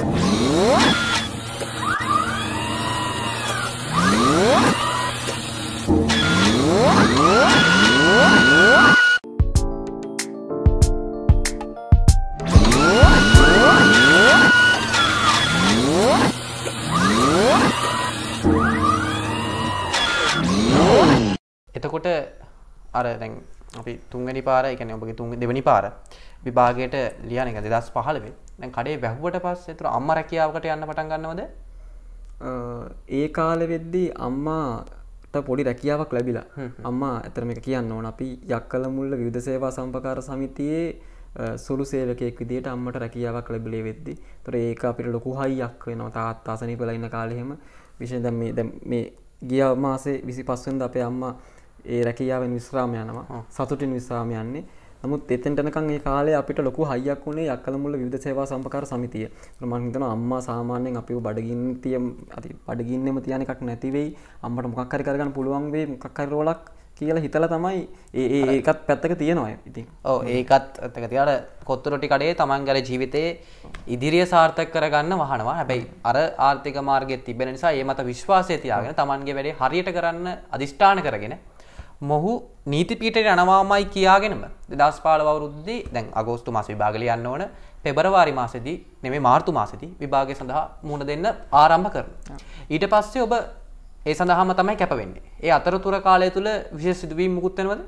එතකොට අර දැන් අපි තුන්ගනි පාර එකන ඔබගේ තුන් දෙවනි පාර විභාගයට ලියන එක දෙදස් පහළවේ දැන් කඩේ වැැහ්වට පස්සේ තුර අම්ම රැකියාවකට යන්න පටන් ගන්නවද ඒ කාල වෙද්දී අම්මාට පොඩි රැකියාවක් ලැබිලා අම්මා ඇතරම එක කියන්න ඕන අපි යක්කල මුල්ල විවිධ සේවා සම්පකාර සමිතියේ සුළු සේවකෙක් විදිට අම්මට රැකියාවක් ලැබිලේ වෙද්දි තොර ඒක අපිට ලොකු හයියක් වෙනවා තාත් අසනි පලඉන්න කාලෙහෙම විශෂ දැම් මේ දැම් මේ ගිය මාසේ විසි පස්සෙන්ද අපේ අම්මා ඒ රැකියාවෙන් විශ්‍රාම යනවා සතුටින් විශ්‍රාමයන්නේ නමුත් එතෙන්ටනකන් ඒ කාලේ අපිට ලොකු හයියක් වුණේ යක්කලමුල්ල විවිධ සේවා සම්පකාර සමිතිය. මම හිතනවා අම්මා සාමාන්‍යයෙන් අපිව බඩගින්න තියම් අති බඩගින්නෙම තියන එකක් නැති වෙයි. අම්මට මොකක් හරි කරගන්න පුළුවන් වෙයි මොකක් හරි රෝලක් කියලා හිතලා තමයි ඒ ඒ ඒකත් පැත්තක තියෙනවා. ඉතින් ඔව් ඒකත් පැත්තක තියාලා කොත්තු රොටි කඩේ තමන්ගේ ජීවිතේ ඉදිරිය සාර්ථක කරගන්න වහනවා. හැබැයි අර ආර්ථික මාර්ගයේ තිබෙන නිසා ඒ මත විශ්වාසය තියාගෙන තමන්ගේ වැඩේ හරියට කරන්න අදිෂ්ඨාන කරගෙන මොහු නීතිපීටට යනවාමයි කියාගෙනම දෙදස් පාලවරුද්දේ දැන් අගෝස්තු මාස විභාගල යන්න ඕන පෙබරවාරි මාසදී නෙමේ මාර්තු මාසති විභාගය සඳහා මුණ දෙන්න ආරම්භ කරන. ඊට පස්සේ ඔබ ඒ සඳහාම තමයි කැපවෙන්නේ ඒ අතරතුර කාලය තුළ විශේෂ සිදුවීම් මුකුත්තනවද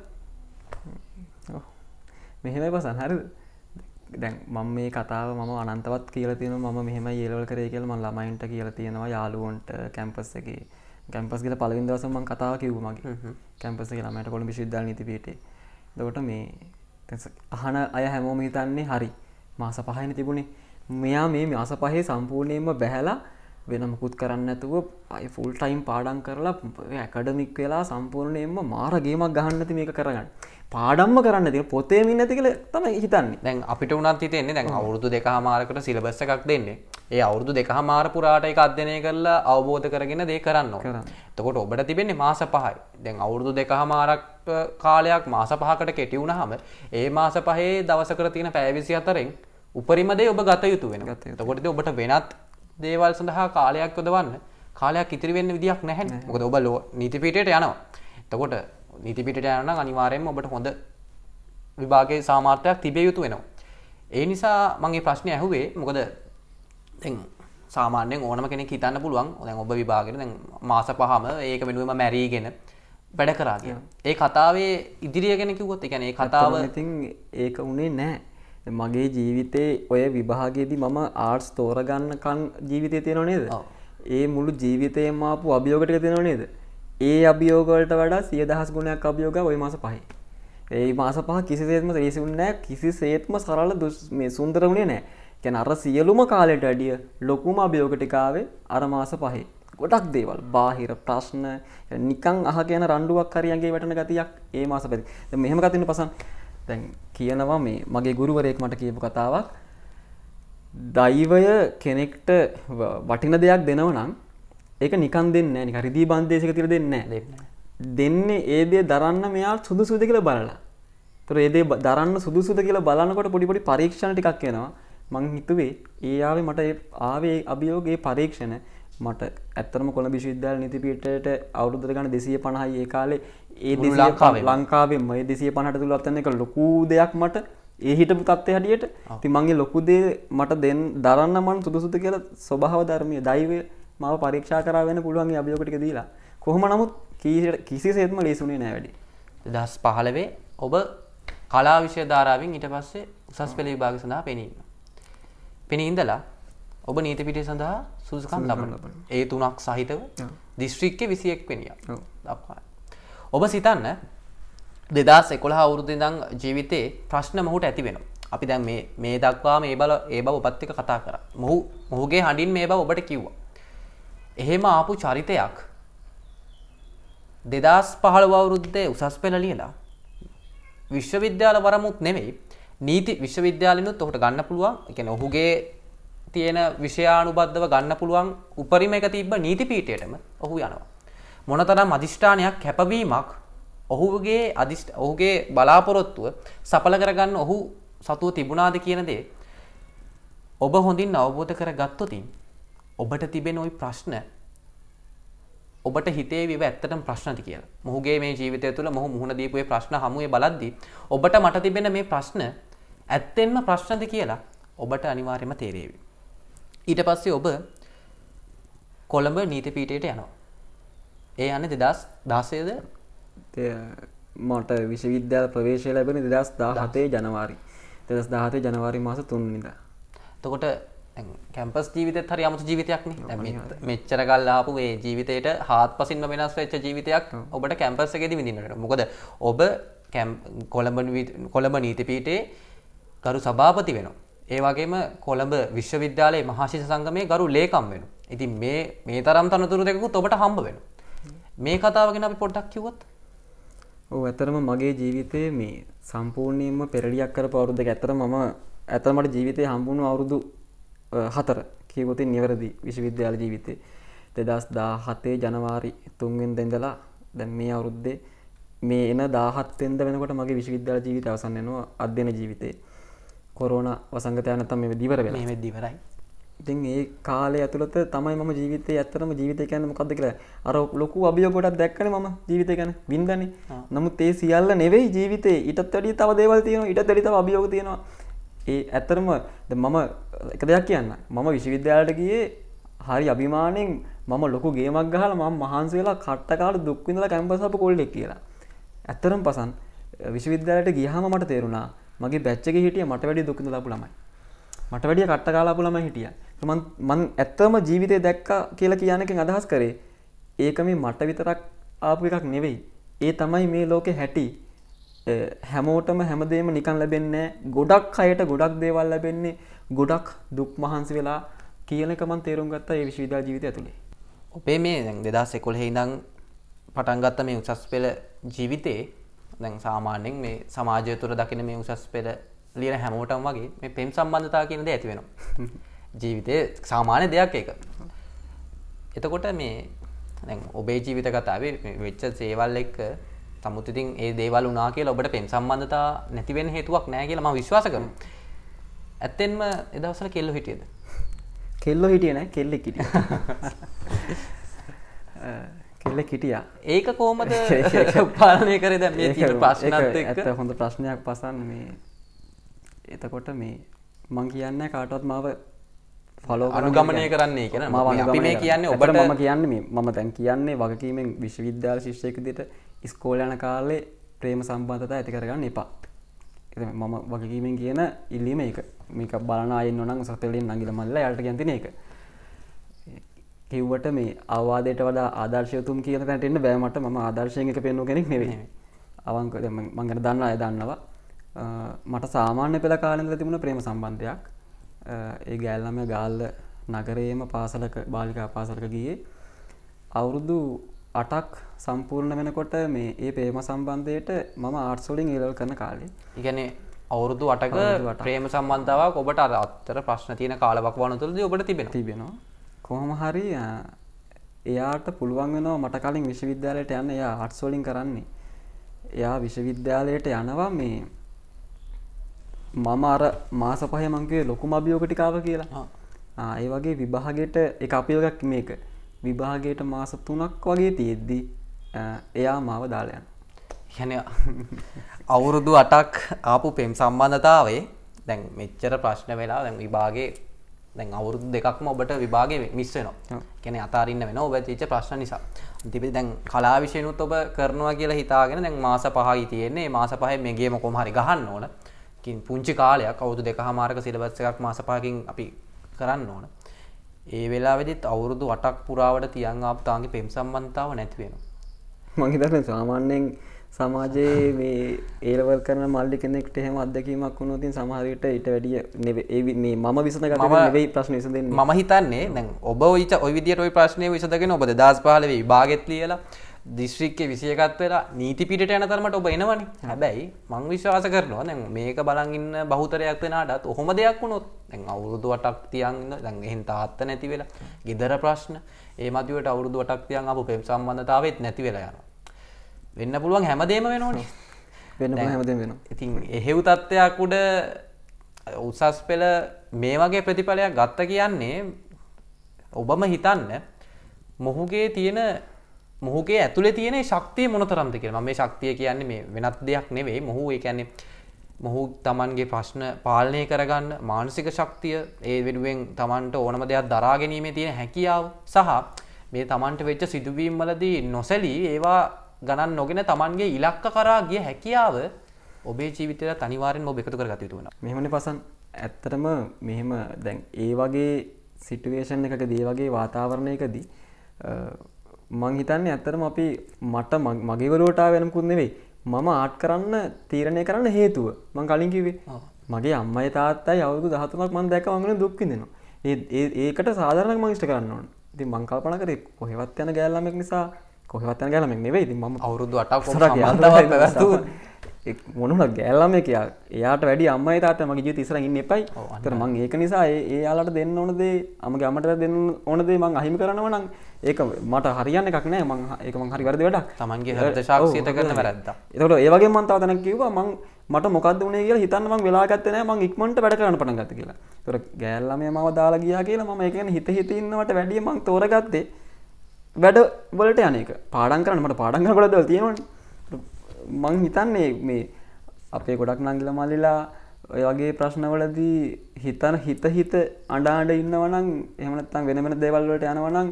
මෙහෙමයි පසන් හරි දැන් මම මේ කතාව මම අනන්තවත් කියල තියෙන ම මෙහම ඒලවල් කරේ කියල ම ළමයින්ට කියල තියෙනවා යාලුවන්ට කැම්පස් එකේ කැම්පස් කියල පලවින් දවසම කතාව කිව්මගේ කැම්පස කියලාමට කොළඹ ශුද්ධ නිතිපියට දොට මේ අහන අය හැමෝම හිතන්නේ හරි මාස පහයන තිබුණේ මෙයා මේ මාස පහේ සම්පූර්ණයෙන්ම බැහැලා වෙන මුකුත් කරන්න ඇතුව අයි ෆුල් ටයිම් පාඩන් කරලා ඇකඩමික් වෙලා සම්පූර්ණයෙන්ම මාරගේමක් ගහන්නති මේක කරගන්න පාඩම්ම කරන්න ති පොතේ මින්නති කළ තම හිතන්න දැන් අපිට උනත් හිතෙන්නේ දැන් අවුරුදු දෙකහමාරකට සිලබස්ස එකක් දෙන්නේ ඒ අවුරදු දෙක මාරපුරාට එක අධ්‍යනය කරලා අවබෝධ කරගෙන දේ කරන්න තකොට ඔබට තිබෙන්නේ මාස පහයි දැන් අවුරුදු දෙක මාරක් කාලයක් මාස පහකට කෙටිවුණ හම ඒ මාස පහේ දවසකර තියෙන පැෑවිසි අතරෙන් උපරිමදේ ඔබ ගත යුතු වෙන තකොටද ඔබට වෙනත් දේවල් සඳහා කාලයක් යොදවන්න කාලයක් ඉතිරිවෙන්න විදික් නැහැ මොකද ඔබ ලෝ නීතිපිටයට යනවා තකොට නීතිපිට යන අනිවාරයෙන් ඔබට හොඳ විභාගේ සාමාර්ථයක් තිබිය යුතු වෙනවා. ඒ නිසා මගේ ප්‍රශ්නය ඇහුවේ මොකද දැන් සාමාන්‍යෙන් ඕනම කෙනෙ හිතන්න පුළුවන් දැන් ඔබ විභාගෙන දැන් මාස පහම ඒක වෙනුවම මැරීගෙන වැඩ කරා කිය ඒ කතාවේ ඉදිරිය ගැෙන කිවොත් එකැන ඒ කතාව ඉතින් ඒක උනේ නෑ මගේ ජීවිතේ ඔය විභාගේදී මම ආර්ස් තෝරගන්න කන් ජීවිතය තියෙන නේද ඒ මුළු ජීවිතයම ආපු අභියෝගට තියෙන නේද ඒ අභියෝගවලට වඩා සිය දහස් ගුණයක් අභියෝග ඔය මාස පහයි ඒ මාස පහ කිසිසේත්ම රේසිුන්නෑ කිසි සේත්ම සරල දුස් මේ සුන්දර වුණේ නෑ කැන අර සියලුම කාලෙට අඩිය ලොකුම අභියෝගටිකාවේ අරමාස පහේ. ගොඩක් දේවල් බාහිර ප්‍රශ්න නිකං අහ කියන රණ්ඩුවක් හරියන්ගේ වැටන ගතියක් ඒ මාස පැති මෙහම ගතින්න පසන් තැන් කියනවා මේ මගේ ගුරුවරයෙක් මට කියපු කතාවක් දෛවය කෙනෙක්ට වටින දෙයක් දෙනව නම් ඒක නිකන් දෙන්න නිකරිදී බන්දේශක තිර දෙන්න දෙන්නේ ඒදේ දරන්න මෙයා සුදු සුද කියල බලලා තුර ඒදේ දරන්න සුදුසුද කියලා බලන්නකොට පොඩිපොඩි පරීක්ෂණ ටික් කියනවා මං හිතුවේ ඒ ආවේ මට ආවේ අභියෝගේ පරීක්ෂණ මට ඇත්තරම කොළ විශවිද්‍යාල නිතිපිටට අවුරුදුර ගන්න දෙසිය පණහයි ඒ කාලේ ඒ ලංකාවේ ලංකාවේ මය දෙසිය පණට තුළ අත්තන එක ලොකූ දෙයක් මට ඒ හිටපු තත්ත්ය හටියට ති මගේ ලොකුදේ මට දෙන් දරන්න මන් සුදුසුත කියල ස්වභාව ධර්මය දයිව මව පරීක්ෂා කරාවෙන පුළුවන්ගේ අභියෝකට දීලා කොහොම නමුත් කිසි සේත්ම ලේසුනේ නෑ වැඩි දස් පහලවේ ඔබ කලා විෂය ධාරාවෙන් ඊට පස්සේ උසස් පෙළ විභාග සඳහා පෙනීම පෙනී ඉඳලා ඔබ නීති පිටේ සඳහා සුදුසකම් ලබන ඒ තුනක් සහිතව දිස්ත්‍රික්ක විසියෙක් පෙනිය දක්වා. ඔබ සිතන්න දෙදස් එකොළ අවුරුදුදං ජීවිතයේ ප්‍රශ්න මොහුට ඇති වෙන. අපි දැන් මේ දක්වා මේ බල ඒ බව උපත්තික කතා කර මොහු මොහුගේ හඬින් මේ බව ඔබට කිව්වා. එහෙම ආපු චරිතයක් දෙදස් පහළ අවුරුද්දේ උසස් පෙළ ලියලා විශ්වවිද්‍යාල වරමුත් නෙවෙයි නීති විශ්වවිද්‍යාලිනුත් ඔහුට ගන්න පුළුවන් එකන ඔහුගේ තියෙන විෂයානුබද්ධව ගන්න පුළුවන් උපරිම එක තිබ්බ නීතිපීටයටම ඔහු යනවා. මොනතරම් අධිෂ්ඨානයක් කැපවීමක් ඔහුගේ අධිෂ්ට ඔහුගේ බලාපොරොත්තුව සඵල කරගන්න ඔහු සතුව තිබුණාද කියන දේ ඔබ හොඳින් අවබෝධ කර ගත්තොතින් ඔබට තිබෙන ওই ප්‍රශ්න ඔබට හිතේ විව ඇත්තටම ප්‍රශ්න ඇති කියලා. මොහුගේ මේ ජීවිතය තුළ මොහු මුහුණ දීපු මේ ප්‍රශ්න හමුවේ බලද්දී ඔබට මට තිබෙන මේ ප්‍රශ්න ඇත්තෙන්ම ප්‍රශ්නද කියලා ඔබට අනිවාර්යයෙන්ම තේරෙවි. ඊට පස්සේ ඔබ කොළඹ නීති පීඨයට යනවා. ඒ යන්නේ 2016ද? මට විශ්වවිද්‍යාල ප්‍රවේශය ලැබෙන 2017 ජනවාරි. 2017 ජනවාරි මාස 3 වෙනිදා. එතකොට කැම්පස් ජීවිත හරි අමුතු ජීවිතයක් මෙච්චර කල් ආපු ඒ ජීවිතයට හත් පසින්ම වෙනස් වෙච්ච ජීවිතයක් ඔබට කැම්පස් එකෙදි විඳින්නට මොකද ඔබ කොළඹ නීතිපීටේ ගරු සභාපති වෙනවා. ඒවාගේම කොළඹ විශ්වවිද්‍යාලයේ මහාශිෂ සංගමය ගරු ලේකම් වෙන. ඉති මේ මේ තරම් තනතුරු දෙකුත් ඔබට හම්බ වෙන. මේ කතාවගෙන අපි පොඩ්ඩක් කිව්වොත් ඕ ඇතරම මගේ ජීවිතයේ මේ සම්පූර්ණයෙන්ම පෙරලියක් කර පවරුද්ද ඇතර මම ඇතමට ජීවිතය හම්බුණු අවුරුදු හතර කියවතින් නිවැරදි විශ්වවිද්‍යාල ජීවිතය දෙදස් දා හතේ ජනවාරි තුන්ගෙන් දෙදලා දැන් මේ අවුරුද්දේ මේ එන දාහත්තෙන්ද වෙනකොට මගේ විශ්වවිද්‍යාල ජීවිත අවසන් වෙනවා අධ්‍යන ජීවිතේ කොරෝන වසංගතයන තම මේ දිවර වෙන මේ දිවරයි ඉතින් ඒ කාලය ඇතුළත තමයි මම ජීවිතය ඇත්තරම ජීවිතය ගැන මොකක්ද කියලා අර ලොකු අභියෝගයක් දැක්කම මම ජීවිතය ගැන වින්දනේ. නමුත් ඒ සියල්ල නෙවෙයි ජීවිතේ ඊටත් වැඩිය තව දේවල් තියෙනවා ඊටත් වැඩිය තව අභියෝග තියෙනවා. ඒ ඇත්තරම මම එක දෙයක් කියන්න මම විශ්වවිද්‍යාලට ගියේ හරි අභිමානෙන් මම ලොකු ගේමක් ගහල මම මහන්ස වෙලා කට්ටකාල දුක්විඳල කැම්පසප කොල්ලෙක් කියලා ඇත්තරම් පසන් විශ්වවිද්‍යාලට ගියහම මට තේරුණා මගේ බැච්චක හිටිය මට වැඩි දුක්කිඳ ලපු ළමයි මට වැඩිය කට්ට කාලාපුලම හිටිය මන් ඇත්තම ජීවිතය දැක්ක කියලා කියනකින් අදහස් කරේ ඒක මේ මට විතරක් ආපු එකක් නෙවෙයි ඒ තමයි මේ ලෝකෙ හැටි හැමෝටම හැමදේම නිකන් ලැබෙන්න ගොඩක් අයට ගොඩක් දේවල් ලැබෙන්නේ ගොඩක් දුක් මහන්සි වෙලා කියනකමන් තේරුම් ගත්තා ඒ විශ්වවිදා ජීවිත ඇතුළේ. ඔපේ මේ දැන් දෙදස් එකොළහෙ ඉඳං පටන්ගත්ත මේ උසස් පෙළ ජීවිතේ දැන් සාමාන්‍යෙන් මේ සමාජය තුර දකින මේ උසස් පෙළ ලියන හැමෝටම් වගේ මේ පෙම් සම්බන්ධතා කියනද ඇතිවෙනවා. ජීවිතය සාමාන්‍ය දෙයක් ඒක. එතකොට මේ ඔබේ ජීවිත කතාවේ වෙච්ච සේවල් එක්ක තමුත් ඉතින් ඒ දේවල් වනා කියලා ඔබට පෙන් සම්බන්ධතා නැතිවෙන හේතුවක් නෑ කියලම විශ්වාස කරන ඇත්තෙන්ම එදවසල කෙල්ලො හිටියද කෙල්ලො හිටියන කෙල්ලෙ කිටිය කෙල්ල කිටියා ඒක කෝමද පාලනය කර ද ප්‍රශ්න හොඳ ප්‍රශ්නයක් පසන් මේ එතකොට මේ මං කියන්න කාටවත් මාව ෆලෝ අනුගමනය කරන්නේ කියන ම මේ කියන්නේ ඔබට මම කියන්නේ මම දැන් කියන්නේ වගකීමෙන් විශ්වවිද්‍යාල ශිෂ්‍යයකදිට ස්කෝල යන කාලේ ප්‍රේම සම්බන්ධතා ඇති කරගන්න එපා එ මම වගකීමෙන් කියන ඉල්ලීම එක මේක බලනායෙන් නොනම් සතලෙන් නඟිල මල්ල යට ගැතින එක කිව්වට මේ අවාදයට වඩා ආදර්ශයතුම් කියන තැටෙන්න්න බෑමට ම ආදර්ශයක පෙන්නු කෙනෙක් නෙවේ අවංක මංගෙන දන්න අය දන්නවා මට සාමාන්‍ය පෙළ කාලෙද තිබුණ ප්‍රේම සම්බන්ධයක් ඒ ගෑල්ලම ගාල්ල නගරේම පාසලක බාලිකා පාසලක ගියේ අවුරුදු අටක් සම්පූර්ණ වෙනකොට මේ ඒ ප්‍රේම සම්බන්ධයට මම ආර්සුලින් ඉලල් කරන කාලේ ඉගැන අවුරුදු අටක ප්‍රේම සම්බන්ධාවක් ඔබට අර අත්තර ප්‍රශ්න තියෙන කාලවක් වන තුළද ඔබට තිබෙන තිබෙනවා කොහොම හරි එයාට පුළුවන් වෙනවා මට කලින් විශ්වවිද්‍යාලයට යන්න එයා ආර්ට්ස් වලින් කරන්නේ. එයා විශ්වවිද්‍යාලයට යනවා මේ මම අර මාස පහේ මං කියේ ලොකුම අභියෝග ටික ආවා කියලා. ආ ඒ වගේ විභාගයට එක අපිල් එකක් මේක. විභාගයට මාස තුනක් වගේ තියෙද්දි එයා මාව දාලයන් හැන අවුරුදු අටක් ආපු පෙම් සම්බන්ධතාවේ දැන් මෙච්චර ප්‍රශ්න වෙලා දැන් විභාගේ දැන් අවුරුදු දෙකක්ම ඔබට විභාග මිස්සනවා කැන අතාරන්න වෙන ඔබ චිච ප්‍රශ්න නිසා තිබි දැන් කලාවිශයනුත් ඔබ කරනවා කියලා හිතාගෙන දැන් මාස පහහි තියෙන්නේ මාස පහය මේගේම කොම හරි ගහන්න ඕන පුංචි කාලයක් කවුදු දෙක හමාරක සිලබස් එකක් මාස පහකින් අපි කරන්න ඕන ඒ වෙලාවෙදිත් අවුරුදු වටක් පුරාවට තියන් ආපුතාගේ පෙම් සම්බන්තාව නැතිවෙන. මහිතන සාමාන්‍යයෙන් සමාජයේ මේ ඒලවල් කරන මල්ලි කෙනෙක්ට එහෙම අදකීමක් වුණොතින් සමහරයට ඊට වැඩිය මේ මම විසඳ මයි ප්‍රශ්න විසඳ ම හිතන්නේ ඔබ විච ඔවිදිට ඔයි ප්‍රශ්නය විසඳගෙන ඔබ දස් පාලවේ භාගෙත් ලියලා දිස්ශ්‍රික්කය විසියකත් වෙලා නීතිපිට යන තරමට ඔබ එනවනි හැබැයි මං විශ්වාස කරනවා දැන් මේක බලන්ඉන්න බහතරයක් වෙනටත් ඔහොම දෙයක් වුණොත් දැන් අවුරුදු වටක් තියන්න්න දැන්ගෙහින් තාත්ත නැති වෙලා ගෙදර ප්‍රශ්න ඒ මතිවට අවුරුදු වටක් තියන් අප පෙම් සම්බන්ධතාවත් නැති වෙලා යන වෙන්න පුළුවන් හැමදේම වෙනෝනේ වෙන්න හැමදේ වෙන ඉතින් එහෙව් තත්ත්වයක් උඩ උසස් පෙළ මේ වගේ ප්‍රතිඵලයක් ගත්ත කියන්නේ ඔබම හිතන්න මොහුගේ තියෙන මොහුගේ ඇතුළේ තියෙන ශක්තිය මොනතරම්ද කියලා. මම මේ ශක්තිය කියන්නේ මේ වෙනත් දෙයක් නෙවෙයි. මොහු ඒ කියන්නේ මොහු Tamanගේ ප්‍රශ්න පාලනය කරගන්න මානසික ශක්තිය, ඒ වෙනුවෙන් Tamanට ඕනම දෙයක් දරා ගැනීමේ තියෙන හැකියාව සහ මේ Tamanට වෙච්ච සිදුවීම් වලදී නොසැලී ඒවා ගණන් නොගෙන Tamanගේ ඉලක්ක කරා ගිය හැකියාව ඔබේ ජීවිතයට අනිවාර්යෙන් ඔබ එකතු කරගත යුතු වෙනවා. මෙහෙමනේ පසන් ඇත්තටම මෙහෙම දැන් ඒ වගේ සිටුවේෂන් එකකදී වගේ වාතාවරණයකදී මං හිතන්නේ ඇත්තරම අපි මට මගේවලුවටාව වෙනකුත් නෙවෙයි මම ආට් කරන්න තීරණය කරන්න හේතුව මං කලින් කිවේ මගේ අම්මයි තාත්තයි අවුදු දහතුමක් මන් දැක මගෙන දුක්කිදෙනවා ඒ ඒකට සාධරණක් මංෂ්ට කරන්න ඕන ති මංකල්පන කරේ කොහෙවත් යන ගෑල්ලමෙක් නිසා කොහෙවත් යන ගෑලමෙක් නෙවෙයි ති ම අවුරුදු අට මොනුට ගෑල්ලම එකයා එයාට වැඩි අම්මයි තාත මගේ ජීත ඉසර ඉන්න එපයි තර මං ඒක නිසා ඒ යාලට දෙන්න ඕනදේ අමගේ අමට දෙන්න ඕනදේ මං අහිමි කරනවනං ඒක මට හරියන්න එකක් නෑ මං ඒක මං හරි වැරදි වැඩක් තමන්ගේ හද ශක්ෂයට කරන වැරද්ද එතකොට ඒවගේ මන් තව තැනක් කිව්වා මං මට මොකක්ද වුණේ කියලා හිතන්න මං වෙලා ගත්තේ නෑ මං ඉක්මනට වැඩ කරන්න පටන් ගත්තා කියලා. ඒතකොට ගෑල් ළමයා මම දාලා ගියා කියලා මම ඒ කියන්නේ හිත හිත ඉන්නවට වැඩිය මං තෝරගත්තේ වැඩ වලට යන එක. පාඩම් කරන්න මට පාඩම් කරන්න ගොඩක් දේවල් තියෙනවනේ. මං හිතන්නේ මේ අපේ ගොඩක් නංගිලා මල්ලිලා ඔය වගේ ප්‍රශ්නවලදී හිතන හිත හිත අඩාඩ ඉන්නවනම් එහමනත්තන් වෙන වෙන දේවල්වලට යනවනම්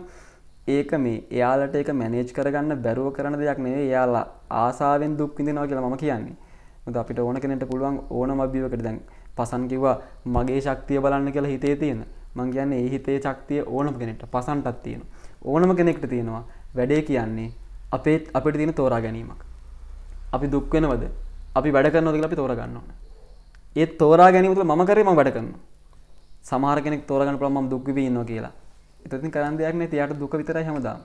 ඒක මේ එයාලට එක මැනේජ් කරගන්න බැරුව කරන දෙයක් නෙවේ එයාලා ආසාාවෙන් දුක් විඳනවා කියලා මම කියන්නේ මුද අපිට ඕන කෙනට පුළුවන් ඕන මබ්ියකට දැන් පසන් කිව්වා මගේ ශක්තිය බලන්න කියලා හිතේ තියෙන මං කියන්නේ ඒ හිතේ ශක්තිය ඕනම කෙනෙක්ට පසන්ටත් තියෙන ඕනම කෙනෙක්ට තියෙනවා වැඩේ කියන්නේ අපේත් අපිට තියෙන තෝරා ගැනීමක් අපි දුක් වෙනවද අපි වැඩ කරනවද කියලා අපි තෝරා ගන්න ඕන ඒ තෝරා ගැනීම තුළ මම කරේ මම වැඩ කරනවා සමහර කෙනෙක් තෝරා ගන්න පුළුවන් මම දුක් විඳිනවා කියලා එතතින් කරන්න දෙයක් නැති යාට දුක විතරයි හැමදාම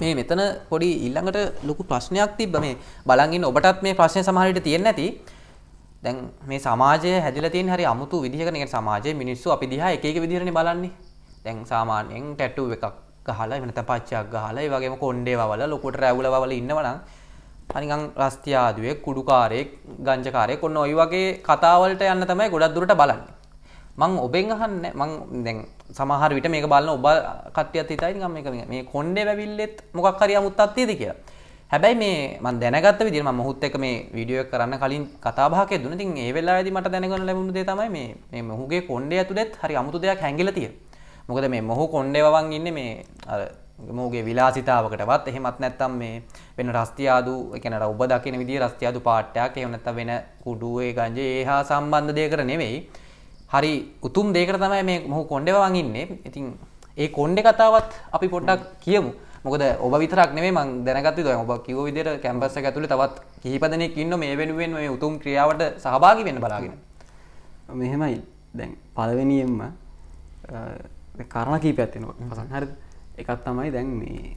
මේ මෙතන පොඩි ඊළඟට ලොකු ප්‍රශ්නයක් තිබ්බ මේ බලන්ගෙන ඔබටත් මේ ප්‍රශ්නය සමහරට තියෙන්නේ නැති දැන් මේ සමාජය හැදිලා තියෙන හරි අමුතු විදිහකට ඒ සමාජයේ මිනිස්සු අපි දිහා එක එක විදිහටනේ බලන්නේ දැන් සාමාන්‍යයෙන් ටැටූ එකක් ගහලා එහෙම නැත්නම් පච්චයක් ගහලා ඒ වගේම කොණ්ඩේ වවල ලොකුට රැවුල වවල ඉන්නවනම් හරිනම් රස්තියාදුවේ කුඩුකාරයෙක් ගංජකාරයෙක් ඔන්න ওই වගේ කතාවලට යන්න තමයි ගොඩක් දුරට බලන්නේ. මං ඔබෙන් අහන්නේ මං දැන් සමහර විට මේක බලන ඔබ කට්ටියත් හිතයි නිකන් මේක මේ කොණ්ඩේ වැවිල්ලෙත් මොකක් හරි අමුත්තක් තියෙද කියලා. හැබැයි මේ මං දැනගත්ත විදිහට මම මොහොත් එක්ක මේ වීඩියෝ එක කරන්න කලින් කතා බහක් දුන්නා. ඉතින් ඒ වෙලාවේදී මට දැනගන්න ලැබුණු දේ තමයි මේ මේ මොහුගේ කොණ්ඩේ ඇතුලෙත් හරි අමුතු දෙයක් හැංගිලා තියෙනවා. මොකද මේ මොහු කොණ්ඩේ වවන් ඉන්නේ මේ අර මෝගේ විලාසිතාවකටවත් එහෙමත් නැත්තම් මේ වෙන රස්තියාදු එකන ඔබ දකින විදි රස්තියාදු පාට්ටයක් එහනැත වෙන කුඩුවේ ගංජ ඒහා සම්බන්ධ දෙයකර නෙවෙයි හරි උතුම් දේකට තමයි මේ මොහු කොන්්ඩවන් ඉන්නේ ඉතින් ඒ කොන්්ඩ කතාවත් අපි පොඩ්ඩක් කියමු මොකද ඔබ විතරක් නෙේ මං දැනගත් ද ඔබ කිව විදිර කැම්පස්ස ඇතුළ තවත් කිහිපදනෙක් ඉන්න මේ වෙනුවෙන් මේ උතුම් ක්‍රියාවට සහභාගි වෙන බලාගෙන මෙහෙමයි දැන් පලවෙනියෙන්ම කරණ කීප ඇත්තිෙනවා පසන් හරි එකත් තමයි දැන් මේ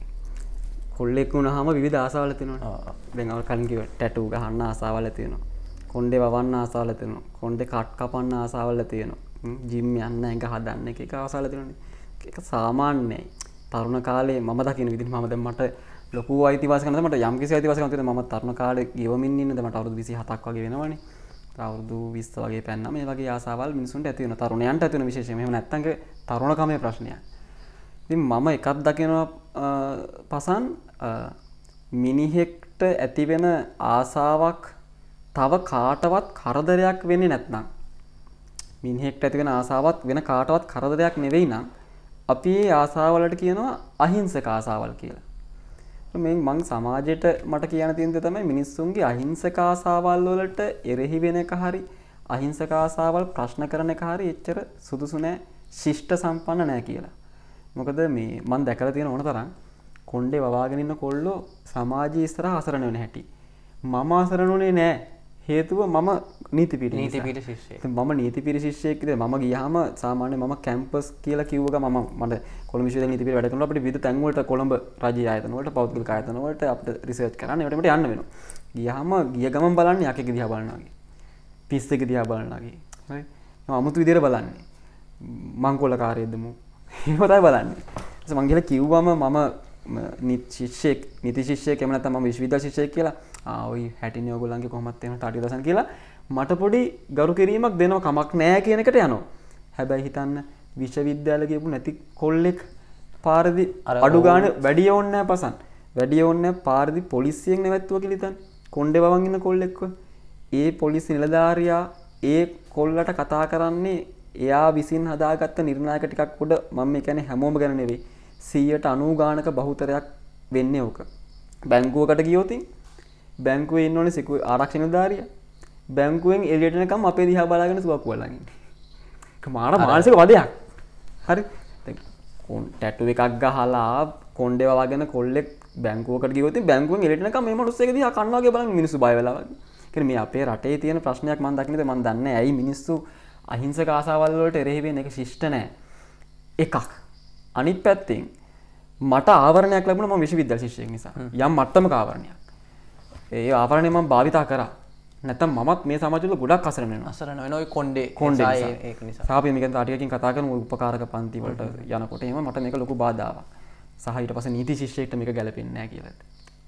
කොල්ලෙක් වුණ හම විධ ආසාවල තිනවා දැඟවල් කලින්කිව ටැටු ගහන්න ආසාවල තියෙනවා කොන්්ඩේ වවන්න ආසාල තියනවා කොන්්ඩේ කට් කපන්න ආසාවල්ල තියෙනවා ජිම් යන්න එක හදන්න එක ආසාල තියනනේ එක සාමාන්‍යයි තරුණ කාලේ මම දකින විදි මද මට ලොකු අයිතිවාසකනට යම්කිසි අතිවාසකනත ම තරුණ කාලේ ගවමින් ඉන්නදමට අවරුදු විසි හතක් වගේ වෙනවන අවුරුදු විස්ස වගේ පැන්න මේ වගේ ආසාවල් මිනිසුන්ට ඇතිවන තරුණයන්ට ඇතින විශේෂම නැත්තක තරුණකමය ප්‍රශ්නය ඉතින් මම එකක් දකිනවා පසන් මිනිහෙක්ට ඇතිවෙන ආසාවක් තව කාටවත් කරදරයක් වෙන්නේ නැත්නම් මිනිහෙක්ට ඇති වෙන ආසාවත් වෙන කාටවත් කරදරයක් නෙවෙයි නම් අපි ඒ ආසාවලට කියනවා අහිංසක ආසාවල් කියලා. මේ මං සමාජයට මට කියන තියෙන දේ තමයි මිනිස්සුන්ගේ අහිංසක ආසාවල් වලට එරෙහි වෙන එක හරි අහිංසක ආසාවල් ප්‍රශ්න කරන එක හරි එච්චර සුදුසු නෑ ශිෂ්ට සම්පන්න නෑ කියලා. මොකද මේ මං දැකලා තියෙන ඕන තරම් කොණ්ඩේ වවාගෙන ඉන්න කොල්ලෝ සමාජයේ ඉස්සරහ අසරණ වෙන හැටි. මම අසරණ උනේ නෑ හේතුව මම නීතිපිට නීතිපිට ශිෂ්‍ය මම නීතිපිරි ශිෂ්‍යයකද ම ගියහම සාමාන්‍ය මම කැම්පස් කියලා කිව්ව ම මට කොමිෂ නීති වැඩකන අපට විද තැන්වලට කොළඹ රජ අයතනවට පෞද්ගල අයතනවට අපට රිසර්ච් කරන්නටට යන්න වෙන ගියහම ගිය ගමන් බලන්න යකෙක දිහ බලන්නගේ පිස්සක දිහා බලන්නගේ අමුතු විදිර බලන්නේ මංකොල කාරයදමු ඒවතයි බලන්නේ මංගේල කිව්වම මම නිශිෂ්‍යයෙක් නිතිශිෂ්‍යය කැමනත ම විශ්විද ශිෂය කියලා ඔයි හැටි යෝගුලන්ගේ කොමත්තේම ටි දසන් කියලා මට පොඩි ගරු කිරීමක් දෙනවා කමක් නෑ කියනකට යනවා හැබැයි හිතන්න විශ්වවිද්‍යාල කියපු නැති කොල්ලෙක් පාරදි අඩුගාන වැඩිය ඔන්න පසන් වැඩිය ඔන්න පාරදි පොලිසියෙන් නැවැත්තුව කිලිතන් කොන්්ඩ වවන්ගන්න කොල්ලෙක්ව ඒ පොලිසි නිලධාරයා ඒ කොල්ලට කතා කරන්නේ එයා විසින් හදාගත්ත නිර්ණයක ටිකක් පොඩ මම එකැන හැමෝම ගැන නෙවේ සීයට අනූගානක බහුතරයක් වෙන්න ඕක බැංගුවකට ගියෝතින් බැංකුවේ ඉන්නවනේ සිකු ආරක්ෂණ දාරිය බැංකුවෙන් එලියටනකම් අපේ දිහා බලාගෙන සුවක් වලගින් මාර මානසික වදයක් හරි ටැටුව එකක් ගහලා කොන්්ඩෙ වගෙන කොල්ලෙක් බැංකුවකට ගවති බැංකුව එලටනක මේ මනුස්සේක දිහ කන්නවාගේ බල මිනිසු බයවලාවගේ කර මේ අපේ රටේ තියෙන ප්‍රශ්නයක් මන් දකිනද මන් දන්න ඇයි මිනිස්සු අහිංස කාසාවල්ලට එරෙහිවෙන එක ශිෂ්ට නෑ එකක් අනිත් පැත්තිෙන් මට ආවරණයක් ලැබුණ ම විශවිද්‍ය ශිෂ්‍යය නිසා යම් මත්තම කාවරණයක් ඒ ආවරණය මම භාවිතා කරා නැතම් මත් මේ සමජල ගොඩක් අසරන අසරන නොයි කොන්ඩේ කොන්ඩ සාපිමික අටියකින් කතාකන උපකාරක පන්තිවලට යනකොට එම මට මේක ලොකු බාධාව සහහිට පස නීති ශිෂ්‍යයට මේක ගැලපෙන්නෑ කියලට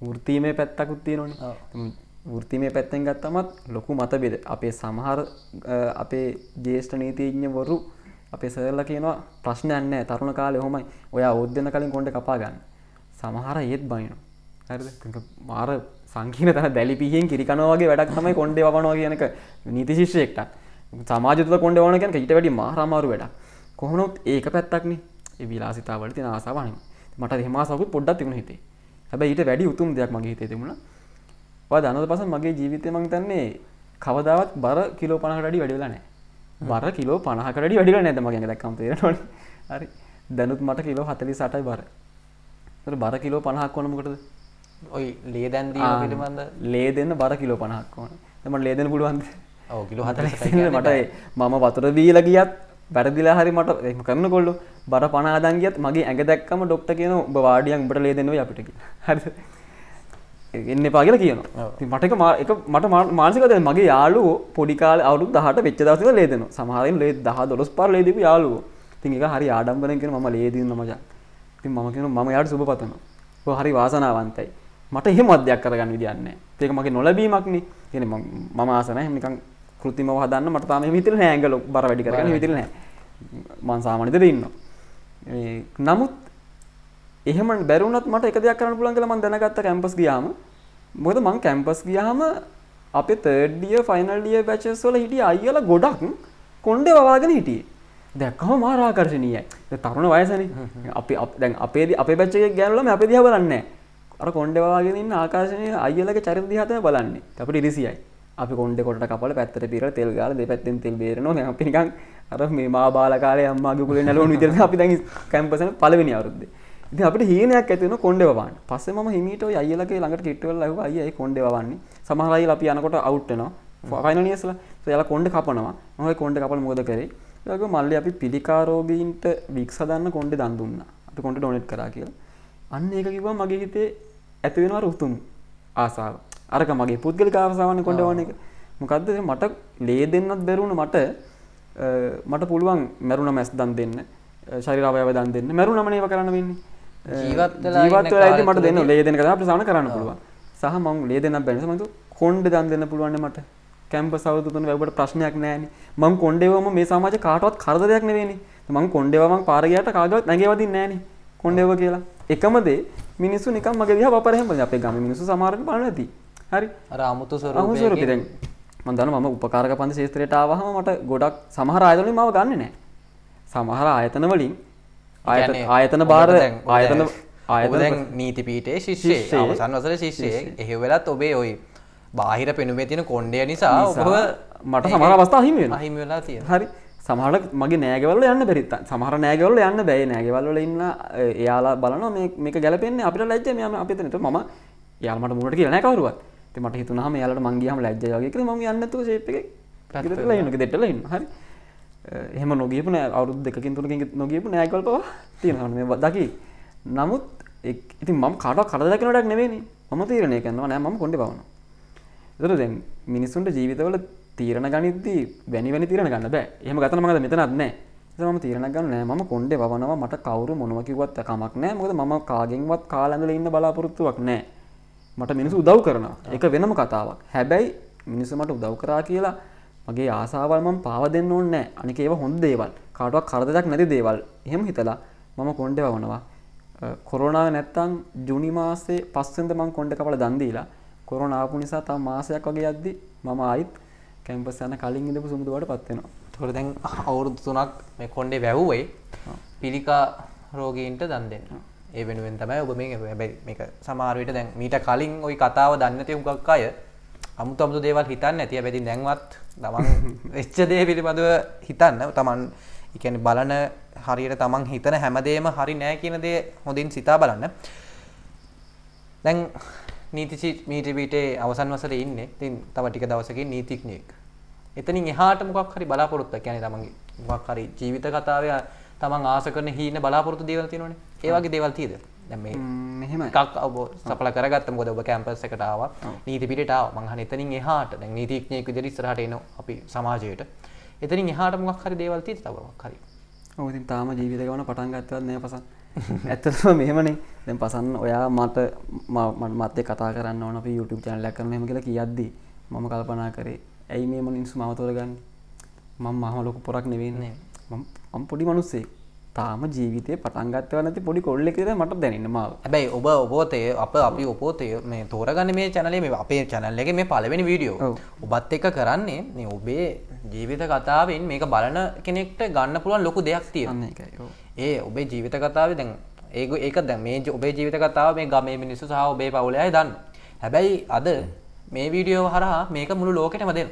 වෘතීමේ පැත්තකුත්තිය නොන වෘතිමය පැත්තෙන් ගත්තමත් ලොකු මතබෙද අපේ සමහර අපේ ජේෂ්ඨ නීතිීඥවරු අපේ සරල කියනවා ප්‍රශ්න ඇන්න තරුණ කාලය හොමයි ඔයා ඔද්‍යන කලින් කොඩ කපා ගන්න සමහර ඒත් බයිනු හරි මාර සංකීන තන දැලිපිහෙන් කිරිකනවාගේ වැඩක් තමයි කොන්ඩ වනවා කියනක නීති ශිෂ්‍යයෙක්ට සමාජතුල කොන්ඩ වන කියනක ඊට වැඩි මාරමාරු වැඩ කොහොනොත් ඒක පැත්තක්නේ ඒ විලාසිතාවල තියෙන ආසාවනේ මට දෙමාසකුත් පොඩ්ඩක් තිබුණ හිතේ හැබැයි ඊට වැඩි උතුම් දෙයක් මගේ හිතේ තිබුණා ඔය දනද පස්සේ මගේ ජීවිතේ මං හිතන්නේ කවදාවත් බර කිලෝ 50කට වැඩි වැඩි වෙලා නැහැ බර කිලෝ 50කට වැඩි වැඩි වෙලා නැද්ද මගෙන් දැක්කම තේරෙනවනේ හරි දැනුත් මට කිලෝ 48යි බර ඒතර බර කිලෝ 50ක් වුණා මොකටද ඔයි ලේ දැන්දී පිටබඳ ලේ දෙන්න බර කිලෝ පනහක් ඕන එම ලේදෙන පුළුවන්ද ඕකිලෝ හතල මට මම වතුර දීල ගියත් වැරදිලා හරි මට එම කරන්න කොල්ලු බර පනාදන්ගියත් මගේ ඇඟ දැක්කම ඩොක්ට කියන ඔබ වාඩියන් බට ලේදෙනව අපිට හරි එන්න එපා කියලා කියන මටක මාක මට මානසිකත මගේ යාලු පොඩිකාල අවුු දහට වෙච්ච දසක ලේදන සමහරෙන් ලේ දහ දොස් පර ලේදපු යාලුව තින් එක හරි ආඩම්බරෙන් කියෙන ම ලේදන්න මජා තින් මම කියන ම යාට සුප පතනවා හරි වාසනාවන්තයි මට එහෙමවත් දෙයක් කරගන්න විදියක් නැහැ. ඒක මගේ නොලැබීමක්නේ. කියන්නේ මම ආස නැහැ. නිකන් කෘතිමව හදන්න මට තාම එහෙම හිතෙන්නේ නැහැ. ඇඟල බර වැඩි කරගන්න හිතෙන්නේ නැහැ. මං සාමාන්‍ය දෙයක් ඉන්නවා. නමුත් එහෙම බැරුණත් මට එක දෙයක් කරන්න පුළුවන් කියලා මම දැනගත්ත කැම්පස් ගියාම. මොකද මං කැම්පස් ගියාම අපේ 3rd year final year batches වල හිටිය අයියලා ගොඩක් කොණ්ඩේ වවාගෙන හිටියේ. දැක්කම මාර ආකර්ශනීයයි. තරුණ වයසනේ. අපි දැන් අපේ අපේ බැච් එකේ ගෑනු ළමයි අපේ දිහා බලන්නේ නැහැ. අර කොන්්ඩවාගෙනන්න ආකාශනය අයලක චරිදිහත බලන්නේ අපට ඉරිසියි අපි කොන්ඩ කොට කපල පැත්තර පිර තෙල් ගල පැත්තෙන් තෙල් බේරන පිකක් අර මේ මා බාලකාලය අම්මාගකුල නලුවන් විතර අපි දැ කැම්පසන පලවෙනි අවරුද්ද ඉති අපට හීනයක් ඇතින කොන්ඩවන් පස්ස ම හිමීට අයලක ළඟට කිටවල් ලව අයයි කොන්ඩවන්නේ සමහරයි අපි යනකොට අවට්ටනවා ෆයිනනියස්ල යලා කොන්ඩ කපනවා නොහයි කොන්ඩ කපල් මෝද කරේ යක මල්ලි අපි පිළිකාරෝගීන්ට වික්සදන්න කොන්ඩ දන් දුන්න අපි කොට ඩොනෙට් කරා කියලා අන්න ඒක කිව්වා මගේ හිතේ ඇති වෙනවා උතුම් ආසාව. අරක මගේ පුද්ගලික ආසාවන්නේ කොණ්ඩවන එක. මොකද්ද මට ලේ දෙන්නත් බැරුණ මට මට පුළුවන් මැරුණම ඇස් දන් දෙන්න, ශරීර අවයව දන් දෙන්න. මැරුණම මේව කරන්න වෙන්නේ. ජීවත් වෙලා ජීවත් වෙලා ඉඳි මට දෙන්න ලේ දෙන්න කතාව අපිට සාන කරන්න පුළුවන්. සහ මම ලේ දෙන්නත් බැරි නිසා මම කොණ්ඩ දන් දෙන්න පුළුවන් මට. කැම්ප සෞතුන වැවට ප්‍රශ්නයක් නෑනේ. මම කොණ්ඩේවම මේ සමාජ කාටවත් කරදරයක් නෙවෙයිනේ. මම කොණ්ඩේවම පාර ගියාට කාගවත් නැගේවදින්නේ නෑනේ. ඔන්නව කියලා එකමදේ මිනිස්සු නිකම් මගේ දිහා වපරහෙම අපේ ගම මිනිස්සු සමහරට බලන්න ඇති හරි අර අමුතු ස්වරූපයකින් දැන් මම දන්නවා මම උපකාරක පන්ති ශාස්ත්‍රයට ආවහම මට ගොඩක් සමහර ආයතන වලින් මම ගන්නෙ නෑ සමහර ආයතන වලින් ආයතන ආයතන බාර ආයතන ආයතන නීතිපීටේ ශිෂ්‍යය අවසන් වසර ශිෂ්‍යය එහෙ වෙලත් ඔබේ ඔයි බාහිර පෙනුමේ තියෙන කොණ්ඩය නිසා ඔබ මට සමහර අවස්ථා හිමි වෙනවා හිමි වෙලා තියෙනවා හරි සමහල මගේ නෑගවල යන්න බෙරිත් සමහර නෑගවල යන්න බැයි නෑගවල්ල ඉන්න එයාලා බලන මේක ගැලපෙන්නේ අපිට ලැජ්ජ මෙයාම අපිතනට මම යාලමට මුලට කියලා නෑකවරුවත් ඉතින් මට හිතුනහම එයාලට මං ගියාම ලැජ්ජ වගේ කියලා මම යන්නේ නැතුව ෂේප් එකේ පැත්තටලා ඉන්නක දෙට්ටලා ඉන්න හරි එහෙම නොගියපු නෑ අවුරුදු දෙකකින් තුනකින් නොගියපු නෑගවල් පවා තියෙනවා මේ දකි නමුත් ඉතින් මම කාටවත් කරදර කරන වැඩක් නෙවෙයිනේ මම තීරණය කරනවා නෑ මම කොණ්ඩේ බවනවා ඒතර දැන් මිනිස්සුන්ට ජීවිතවල තීරණ ගනිද්දී වැනි වැනි තීරණ ගන්න බෑ එහෙම ගතන මගද මෙතනත් නෑ ම තීරණ ගන්න නෑ ම කොන්ඩේ වනවා මට කවරු මොනවකිවත් කමක් නෑ මොද ම කාගෙන්වත් කාලඳල ඉන්න බලාපොරොත්තුවක් නෑ මට මිනිසු උදව් කරනවා එක වෙනම කතාවක් හැබැයි මිනිසමට උදව් කරා කියලා මගේ ආසාවල්ම පාව දෙන්න ඕන්නෑ අනික ඒව හොඳ දේවල් කාටුවක් කරදදක් නැති දේවල් එහෙම හිතලා මම කොන්ඩ වනවා කොරනාව නැත්තං ජුනි මාසේ පස්සෙන්ද මං කොන්ඩ කපල දන්දීලා කොරනාපු නිසා තම් මාසයක් වගේ අද්දි මම ආයිත් කැම්පස් යන කලින් ඉඳපු සුමුදුවට පත්වෙනවා තොර දැන් අවුරුදු තුනක් මේ කොන්්ඩේ වැැව්වයි පිළිකා රෝගීන්ට දන් දෙන්න ඒ වෙනුවෙන් තමයි ඔබ මේ හැබැයි මේ සමාරුවට දැන් මීට කලින් ඔයි කතාව දන්නතය උගක් අය අමුතමුතු දේවල් හිතන්න ඇතිය බැති දැන්වත් තමන් වෙච්චදේ පිළිබඳව හිතන්න තමන් එකන බලන හරියට තමන් හිතන හැමදේම හරි නෑ කියනදේ හොඳින් සිතා බලන්න දැන් නීතිචි මීට්‍රබීටේ අවසන් වසරේ ඉන්නේ තින් තව ටික දවසකින් නීතිඥයෙක් එතනින් එහාට මොකක් හරි බලාපොරොත්තු කියන්නේ තමන්ගේ මොකක් හරි ජීවිත කතාවේ තමන් ආස කරන හීන බලාපොරොත්තු දේවල් තියෙනවනේ ඒ වගේ දේවල් තියෙද දැන් මේ මෙහෙම එකක් ඔබ සඵල කරගත්ත මොකද ඔබ කැම්පස් එකට ආවා නීති පිටට ආවා මං අහන්නේ එතනින් එහාට දැන් නීතිඥයෙක් විදිහට ඉස්සරහට එන අපි සමාජයට එතනින් එහාට මොකක් හරි දේවල් තියෙද තව මොකක් හරි ඔව් ඉතින් තාම ජීවිත ගමන පටන් ගත්තවත් නෑ පසන් ඇත්තම මෙහමනේ දැන් පසන්න ඔයා මට මට මත්තේ කතා කරන්න ඕන YouTube චැනලක් කරන හම කියලා කියද්දී මම කල්පනා කරේ ඇයි මේ මනින්සු මවතොරගන්න මං මහම ලොකු පොරක් නෙවෙන්නේ මම් පොඩි මනුස්සේ තාම ජීවිතය පටන්ගත්තව නති පොඩි කොල්ල එකෙද මට දැනන්නම ඇබැයි ඔබ ඔබෝතය අප අපි ඔපෝතය මේ තෝරගන්න මේ චැනලේ මේ අපේ චැනල්ල එක මේ පලවෙනි වීඩියෝ ඔබත් එක කරන්නේ මේ ඔබේ ජීවිත කතාවෙන් මේක බලන කෙනෙක්ට ගන්න පුළුවන් ලොකු දෙයක් තියන්නේ එකයි ඒ ඔබේ ජීවිත කතාවේ දැන් ඒක ඒක දැන් මේ ඔබේ ජීවිත කතාව මේ ගමේ මිනිස්සු සහ ඔබේ පවුලයි දන්න. හැබැයි අද මේ වීඩියෝ හරහා මේක මුළු ලෝකෙටම දෙන්න.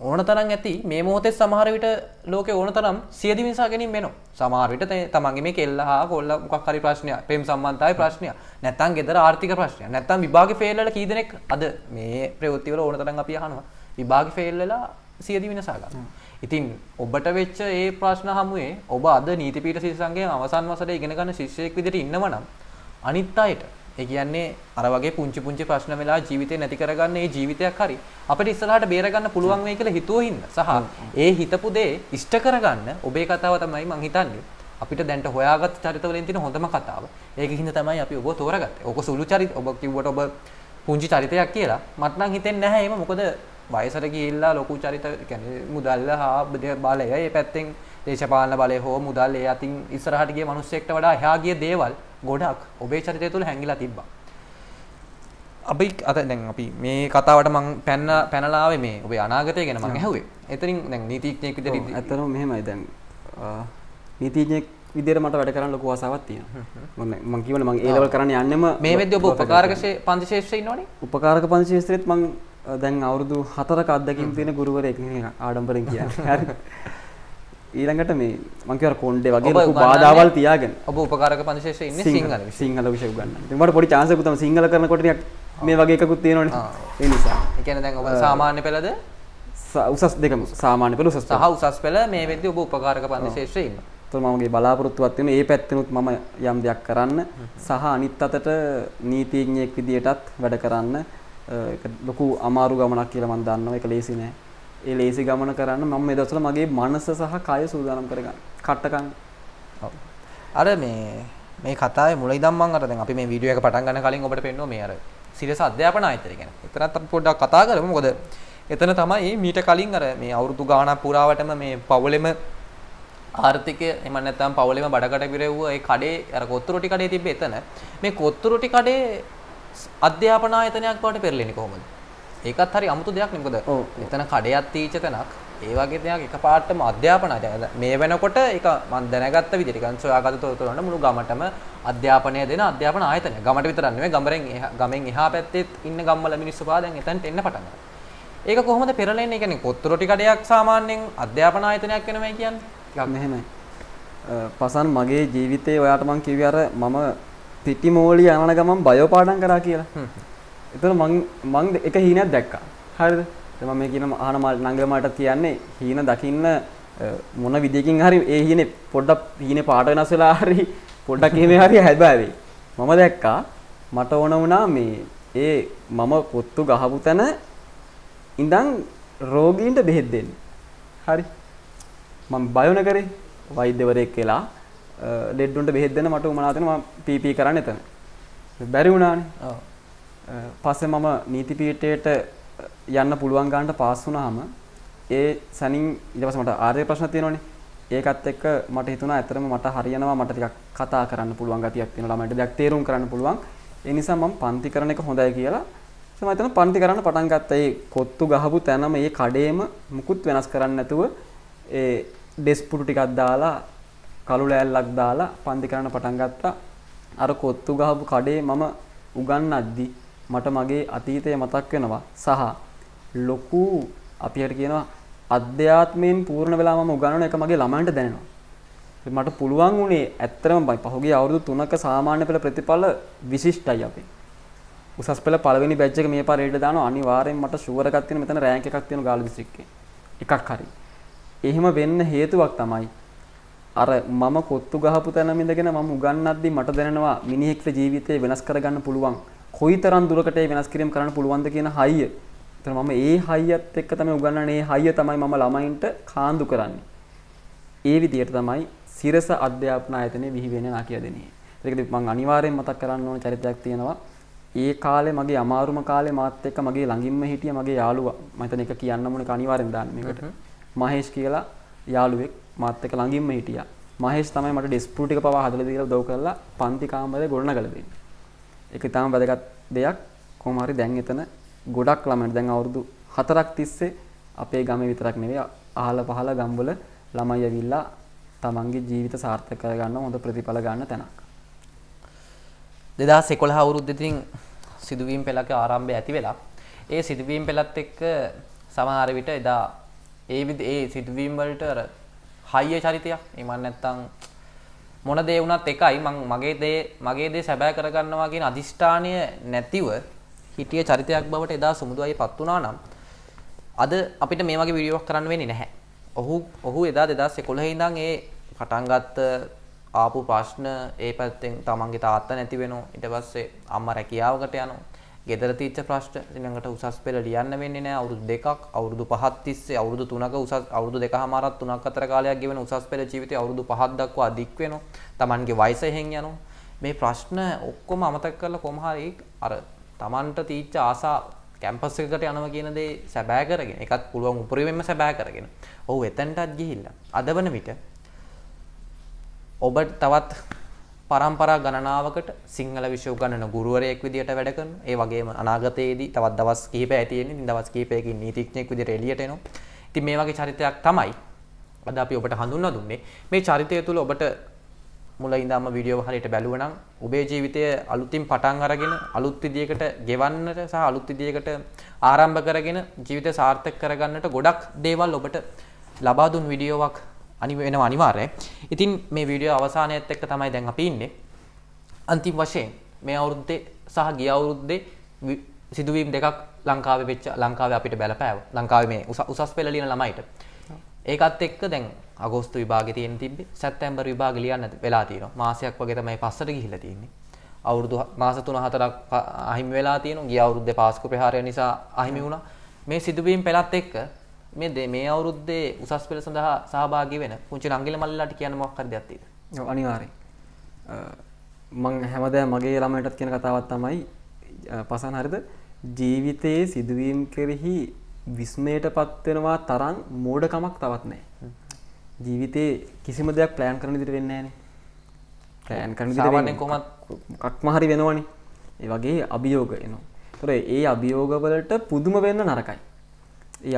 ඕන තරම් ඇති මේ මොහොතේ සමහර විට ලෝකේ ඕන තරම් සියදිවි නිසා ගැනීම වෙනවා. සමහර විට තමන්ගේ මේ කෙල්ල හා කොල්ල මොකක් හරි ප්‍රශ්නයක්, ප්‍රේම සම්බන්ධතාවයේ ප්‍රශ්නයක්, නැත්නම් ගෙදර ආර්ථික ප්‍රශ්නයක්, නැත්නම් විභාගේ ෆේල් වල කී දෙනෙක් අද මේ ප්‍රවෘත්ති වල ඕන තරම් අපි අහනවා. විභාගේ ෆේල් වෙලා සියදිවි නිසා ගන්නවා. ඉතින් ඔබට වෙච්ච ඒ ප්‍රශ්න හමුවේ ඔබ අද නීතිපීඨ ශිෂ්‍යංගයේ අවසන් වසරේ ඉගෙන ගන්න ශිෂ්‍යයෙක් විදිහට ඉන්නව නම් අනිත් අයට ඒ කියන්නේ අර වගේ පුංචි පුංචි ප්‍රශ්න වෙලා ජීවිතේ නැති කරගන්න ඒ ජීවිතයක් හරි අපිට ඉස්සරහට බේරගන්න පුළුවන් වෙයි කියලා හිතුවින් සහ ඒ හිතපු දේ ඉෂ්ට කරගන්න ඔබේ කතාව තමයි මම හිතන්නේ අපිට දැන්ට හොයාගත් චරිතවලින් තියෙන හොඳම කතාව. ඒක හින්දා තමයි අපි ඔබ තෝරගත්තේ. ඔක සුළු චරිත ඔබ කිව්වට ඔබ පුංචි චරිතයක් කියලා මට නම් හිතෙන්නේ නැහැ ඒක මොකද වයසට ගිහිල්ලා ලොකු චරිත يعني මුදල්ල හා බලය ඒ පැත්තෙන් දේශපාලන බලය හෝ මුදල් ඒ අතින් ඉස්සරහට ගිය මිනිස්සෙක්ට වඩා එහා ගිය දේවල් ගොඩක් ඔබේ චරිතය තුළ හැංගිලා තිබ්බා. අපි අත දැන් අපි මේ කතාවට මං පැන පැනලා ආවේ මේ ඔබේ අනාගතය ගැන මං ඇහුවේ. එතනින් දැන් නීතිඥයෙක් විදිහට ඇත්තටම මෙහෙමයි දැන් නීතිඥයෙක් විදිර මට වැඩ කරන්න ලොකු ආසාවක් තියෙනවා. මම කියවනේ මම ඒ ලෙවල් කරන්න යන්නෙම මේ වෙද්දී ඔබ උපකාරක පන්තිශේෂ්ත්‍රයේ ඉන්නවනේ. උපකාරක පන්තිශේෂ්ත්‍රෙත් මම දැන් අවුරුදු හතරක අත්දැකීම් තියෙන ගුරුවරයෙක් ආඩම්බරෙන් කියන්නේ. හරි. ඊළඟට මේ මං කියවර කොණ්ඩේ වගේ ලොකු බාධාවල් තියාගෙන ඔබ උපකාරක පන්තිශේෂයේ ඉන්නේ සිංහල සිංහල විෂය උගන්වන්නේ. ඉතින් මට පොඩි chance එකක් තමයි සිංහල කරනකොට ටිකක් මේ වගේ එකකුත් තියෙනවනේ. ඒ නිසා. ඒ කියන්නේ දැන් ඔබ සාමාන්‍ය පෙළද උසස් දෙකම සාමාන්‍ය පෙළ උසස් සහ උසස් පෙළ මේ වෙද්දී ඔබ උපකාරක පන්තිශේෂයේ ඉන්නවා. ඒතකොට මමගේ බලාපොරොත්තුවක් තියෙනවා ඒ පැත්තෙනුත් මම යම් දෙයක් කරන්න සහ අනිත් අතට නීතිඥයෙක් විදියටත් වැඩ කරන්න ලොකු අමාරු ගමනක් කියලා මම දන්නවා ඒක ලේසි නෑ. ඒ ලේසි ගමන කරන්න මම මේ දවස්වල මගේ මනස සහ කය සූදානම් කරගන්න. කට්ටකන්. අර මේ මේ කතාවේ මුල ඉඳන් මම අර දැන් අපි මේ වීඩියෝ එක පටන් ගන්න කලින් ඔබට පෙන්නුවා මේ අර සිරස අධ්‍යාපන ආයතනය ගැන. එතනත් අපි පොඩ්ඩක් කතා කරමු. මොකද එතන තමයි මීට කලින් අර මේ අවුරුදු ගාණක් පුරාවටම මේ පවුලෙම ආර්ථිකය එහෙම නැත්නම් පවුලෙම බඩකට පිරෙව්ව ඒ කඩේ අර කොත්තු රොටි කඩේ තිබ්බේ එතන. මේ කොත්තු රොටි කඩේ අධ්‍යාපන ආයතනයක් බවට පෙරලෙන්නේ කොහොමද? ඒකත් හරි අමුතු දෙයක් නේ මොකද? එතන කඩයක් තීච්ච තැනක් ඒ වගේ දෙයක් එකපාරටම අධ්‍යාපන මේ වෙනකොට ඒක මම දැනගත්ත විදිහට නිකන් සොයාගත්ත තොරතුරු නම් මුළු ගමටම අධ්‍යාපනය දෙන අධ්‍යාපන ආයතනය. ගමට විතරක් නෙවෙයි ගමරෙන් ගමෙන් එහා පැත්තේත් ඉන්න ගම්වල මිනිස්සු පවා දැන් එතනට එන්න පටන් ගත්තා. ඒක කොහොමද පෙරලෙන්නේ? ඒ කියන්නේ කොත්තරොටි කඩයක් සාමාන්‍යයෙන් අධ්‍යාපන ආයතනයක් වෙනවයි කියන්නේ. ටිකක් මෙහෙමයි. පසන් මගේ ජීවිතේ ඔයාට මම කිව්වේ අර මම පිටි මෝලි යන ගමන් බයෝපාඩම් කරා කියලා එතන මං මං එක හීනයක් දැක්කා හරිද එතම මේ කියන ආහන නංගල මට කියන්නේ හීන දකින්න මොන විදිකින් හරි ඒ හීනේ පොඩ්ඩක් හීනේ පාට වෙනස් වෙලා හරි පොඩ්ඩක් එහෙම හරි හැබෑවේ මම දැක්කා මට ඕන වුණා මේ ඒ මම කොත්තු ගහපු තැන ඉඳන් රෝගීන්ට බෙහෙත් දෙන්න හරි මම බය වුණ කරේ වෛද්‍යවරයෙක් කියලා ලෙඩ්ඩුන්ට බෙහෙද්දන මට උමනාතන පිපී කරන්න එතන බැරි වුණානේ පස්සේ මම නීතිපීටයට යන්න පුළුවන් ගන්නට පාස් වුණාම ඒ සැනින් ඊට පස්සේ මට ආර්ය ප්‍රශ්න තියෙනවනේ ඒකත් එක්ක මට හිතුණා ඇත්තටම මට හරියනවා මට ටිකක් කතා කරන්න පුළුවන් ගතියක් තියෙනවා ළමයින්ට දෙයක් තේරුම් කරන්න පුළුවන් ඒ නිසා මම පන්ති කරන එක හොඳයි කියලා මම හිතන පන්ති කරන්න පටන් ගත්තා ඒ කොත්තු ගහපු තැනම ඒ කඩේම මුකුත් වෙනස් කරන්න නැතුව ඒ ඩෙස්පුටු ටිකක් දාලා කළු ලෑල්ලක් දාලා පන්ති කරන්න පටන් ගත්තා. අර කොත්තු ගහපු කඩේ මම උගන්වද්දි මට මගේ අතීතය මතක් වෙනවා සහ ලොකු අපි හිට කියනවා අධ්‍යාත්මයෙන් පූර්ණ වෙලා මම උගන්වන එක මගේ ළමයින්ට දැනෙනවා. මට පුළුවන් වුණේ ඇත්තටම පහුගිය අවුරුදු 3ක සාමාන්‍ය පෙළ ප්‍රතිඵල විශිෂ්ටයි අපේ. උසස් පෙළ පළවෙනි බැච් එක මේ පාරේට දානවා අනිවාර්යෙන් මට ෂුවර් එකක් තියෙන මෙතන රෑන්ක් එකක් තියෙන ගාල්ල දිස්ත්‍රික්කේ එකක් හරි. එහෙම වෙන්න හේතුවක් තමයි අර මම කොත්තු ගහපු තැනම ඉඳගෙන මම උගන්වද්දි මට දැනෙනවා මිනිහෙක්ගේ ජීවිතේ වෙනස් කරගන්න පුළුවන්. කොයිතරම් දුරකට ඒ වෙනස් කිරීම කරන්න පුළුවන්ද කියන හයිය. ඒතර මම ඒ හයියත් එක්ක තමයි උගන්වන්නේ. ඒ හයිය තමයි මම ළමයින්ට කාන්දු කරන්නේ. ඒ විදිහට තමයි සිරස අධ්‍යාපන ආයතනයේ විහි වෙන්නේ නා කියලා දෙන්නේ. ඒකදී මම අනිවාර්යෙන් මතක් කරන්න ඕන චරිතයක් තියෙනවා. ඒ කාලේ මගේ අමාරුම කාලේ මාත් එක්ක මගේ ළඟින්ම හිටිය මගේ යාළුවා. මම හිතන එක කියන්න ඕනේ අනිවාර්යෙන් දාන්න මේකට. මහේෂ් කියලා යාළුවෙක් මාත් එක්ක ළඟින්ම හිටියා. මහේෂ් තමයි මට ඩෙස්ප්‍රූ ටික පවා හදලා දීලා උදව් කරලා පන්ති කාමරේ ගොඩනගලා දෙන්නේ. ඒක ඉතාම වැදගත් දෙයක්. කොහොම හරි දැන් එතන ගොඩක් ළමයි දැන් අවුරුදු 4ක් තිස්සේ අපේ ගමේ විතරක් නෙවෙයි අහල පහල ගම්වල ළමයි ඇවිල්ලා තමන්ගේ ජීවිත සාර්ථක කරගන්න හොඳ ප්‍රතිඵල ගන්න තැනක්. 2011 අවුරුද්දෙතින් සිදුවීම් පෙළක ආරම්භය ඇති වෙලා ඒ සිදුවීම් පෙළත් එක්ක සමහර විට එදා ඒ විදි ඒ සිදුවීම් වලට අර හයිය චරිතයක් ඒ මන් නැත්තම් මොන දේ වුණත් එකයි මං මගේ දේ මගේ දේ සැබෑ කරගන්නවා කියන අදිෂ්ඨානය නැතිව හිටිය චරිතයක් බවට එදා සමුදු අයපත් වුණා නම් අද අපිට මේ වගේ වීඩියෝවක් කරන්න වෙන්නේ නැහැ. ඔහු ඔහු එදා 2011 ඉඳන් ඒ පටන් ගත්ත ආපු ප්‍රශ්න ඒ පැත්තෙන් තමන්ගේ තාත්තා නැති වෙනවා ඊට පස්සේ අම්මා රැකියාවකට යනවා ගෙදර තිච්ච ප්‍රශ්න ඊළඟට උසස් පෙළ ලියන්න වෙන්නේ නැහැ අවුරුදු දෙකක් අවුරුදු පහක් තිස්සේ අවුරුදු තුනක උසස් අවුරුදු දෙකමාරක් තුනක් අතර කාලයක් ගෙවෙන උසස් පෙළ ජීවිතය අවුරුදු පහක් දක්වා දික් වෙනවා Tamanගේ වයස එහෙන් යනවා මේ ප්‍රශ්න ඔක්කොම අමතක කරලා කොහොම හරි අර Tamanට තීච්ච ආසා කැම්පස් එකකට යනවා කියන දේ සැබෑ කරගෙන ඒකත් පුළුවන් උපරිමයෙන්ම සැබෑ කරගෙන ඔව් එතනටත් ගිහිල්ලා අදවන විට ඔබ තවත් පරම්පරා ගණනාවකට සිංහල විශ්ව උගන්නන ගුරුවරයෙක් විදියට වැඩ කරනවා. ඒ වගේම අනාගතයේදී තවත් දවස් කිහිපයක් තියෙන ඉතින් දවස් කිහිපයකින් නීතිඥයෙක් විදියට එළියට එනවා. ඉතින් මේ වගේ චරිතයක් තමයි අද අපි ඔබට හඳුන්වා දුන්නේ. මේ චරිතය තුළ ඔබට මුල ඉඳන්ම වීඩියෝ හරියට බැලුවනම් ඔබේ ජීවිතය අලුතින් පටන් අරගෙන අලුත් විදියකට ගෙවන්නට සහ අලුත් විදියකට ආරම්භ කරගෙන ජීවිතය සාර්ථක කරගන්නට ගොඩක් දේවල් ඔබට ලබා දුන් වීඩියෝවක් අනි වෙනවා අනිවාර්ය ඉතින් මේ වීඩියෝ අවසානයත් එක්ක තමයි දැන් අපි ඉන්නේ අන්තිම වශයෙන් මේ අවුරුද්දේ සහ ගිය අවුරුද්දේ සිදුවීම් දෙකක් ලංකාවේ වෙච්ච ලංකාවේ අපිට බැලපෑව ලංකාවේ මේ උසස් පෙළ ලියන ළමයිට ඒකත් එක්ක දැන් අගෝස්තු විභාගේ තියෙන තිබ්බේ සැප්තැම්බර් විභාග ලියන්න වෙලා තියෙනවා මාසයක් වගේ තමයි පස්සට ගිහිල්ලා තියෙන්නේ අවුරුදු මාස 3 4ක් අහිමි වෙලා තියෙනවා ගිය අවුරුද්දේ පාස්කු ප්‍රහාරය නිසා අහිමි වුණා මේ සිදුවීම් පෙළත් එක්ක මේ මේ අවුරුද්දේ උසස් පෙළ සඳහා සහභාගී වෙන පුංචි රංගිල මල්ලලාට කියන්න මොකක් හරි දෙයක් තියෙද? ඔව් අනිවාර්යෙන්. මම හැමදාම මගේ ළමයටත් කියන කතාවක් තමයි පසන් හරිද ජීවිතයේ සිදුවීම් කෙරෙහි විස්මයටපත් වෙනවා තරම් මෝඩකමක් තවත් නැහැ. ජීවිතේ කිසිම දෙයක් ප්ලෑන් කරන විදිහට වෙන්නේ නැහනේ. ප්ලෑන් කරන විදිහට වෙන්නේ කොහොමද? මොකක්ම හරි වෙනවනේ. ඒ වගේ අභියෝග එනවා. ඒතොර ඒ අභියෝග වලට පුදුම වෙන්න නරකයි.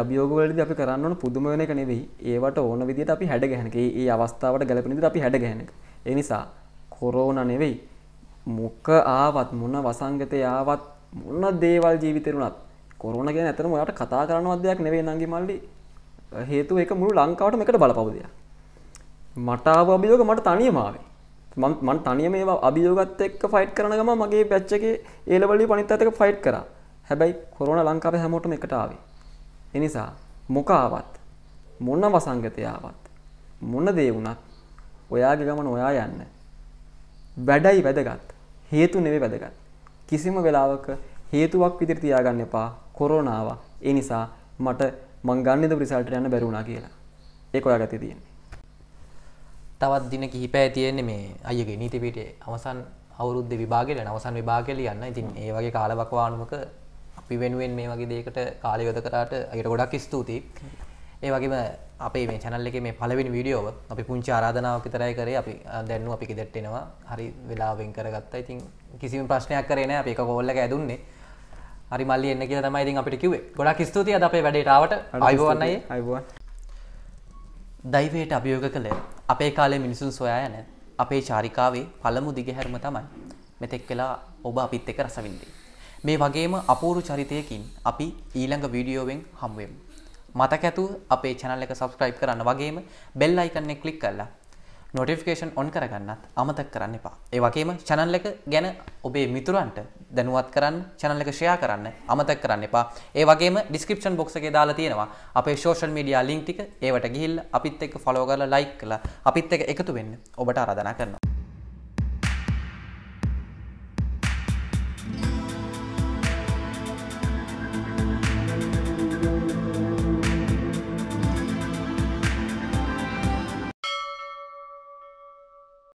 අභියෝගවලද අපි කරන්න පුදුම වෙන එක නෙවෙයි ඒවට ඕන විදිට අපි හැඩ ගැනක ඒ අවස්ථාවට ගැලපනිද අපි හැඩ ගැනක එනිසා කොරෝන නෙවෙයි මොක්ක ආවත් මොන වසංගතය ආවත් මොන්න දේවල් ජීවිතරුණත් කොරුණ ගැන ඇතරම ඔයාට කතා කරනවත් දෙයක් නෙවේ නගේ මල්ලි හේතු එක මුළු ලංකාවට එකට බලපවදයක් මටාව අභියෝග මට තනියමාවේ මන් තනිය මේ අභියෝගත් එක්ක ෆයිට් කරන ගම මගේ පැච්චගේ ඒලවලි පනිත් අතක ෆයිට් කර හැබැයි කොරන ලංකාව හැමෝටම එකටාවේ එනිසා මොකාවත් මොන්න වසංගතයාවත් මොන දේ වුණත් ඔයාගේ ගමන ඔයා යන්න. වැඩයි වැදගත්. හේතු නෙවෙයි වැදගත්. කිසිම වෙලාවක හේතුවක් විදිහට තියාගන්න එපා. කොරෝනාව. ඒ නිසා මට මං ගන්න දු රිසල්ට් යන්න බැරි වුණා කියලා. ඒක ඔයා ගැතේ තියෙන්නේ. තවත් දින කිහිපය තියෙන්නේ මේ අයියගේ නීති පිටේ අවසන් අවුරුද්දේ විභාගෙ ලන අවසන් විභාගෙ ලියන්න. ඉතින් ඒ වගේ කාලවකවානුමක අපි වෙනුවෙන් මේ වගේ දේකට කාලයොද කරාට අයට ගොඩක් ස්තුතියි ඒ වගේම අපේ මේ චැනල් එකේ මේ පළවෙනි වීඩියෝව අපි පුංචි ආරාධනාවක් විතරයි කරේ අපි දැන් අපි කිදෙට්ට එනවා හරි වෙලාවෙන් කරගත්තා ඉතින් කිසිම ප්‍රශ්නයක් කරේ නෑ අපි එක කෝල් එක ඇදුන්නේ හරි මල්ලි එන්න කියලා තමයි ඉතින් අපිට කිව්වේ ගොඩක් ස්තුතියි අද අපේ වැඩේට ආවට අයවන්නයි අයවන් දෛවයට අභියෝග කළ අපේ කාලේ මිනිසුන් සොයා යන අපේ චාරිකාවේ පළමු දිගහැරම තමයි මෙතෙක් වෙලා ඔබ අපිත් එක රසවින්දේ මේ වගේම අපූරු චරිතයකින් අපි ඊළඟ වීඩියෝවෙන් හම්ුවම්. මතක ඇතුව අපේ චැනල් එක සබස්ක්‍රයිබ් කරන්න වගේම බෙල් අයිකන්නේ කලික් කරලා නොටිෆිකේෂන් ඔන් කරගන්නත් අමතක් කරන්න එපා. ඒ වගේම channel එක ගැන ඔබේ මිතුරන්ට දැනුවත් කරන්න, channel එක share කරන්න අමතක් කරන්න එපා. ඒ වගේම description box එකේ දාලා තියෙනවා අපේ social media link ටික. ඒවට ගිහිල්ලා අපිත් එක්ක follow කරලා like කරලා අපිත් එක්ක එකතු වෙන්න ඔබට ආරාධනා කරනවා.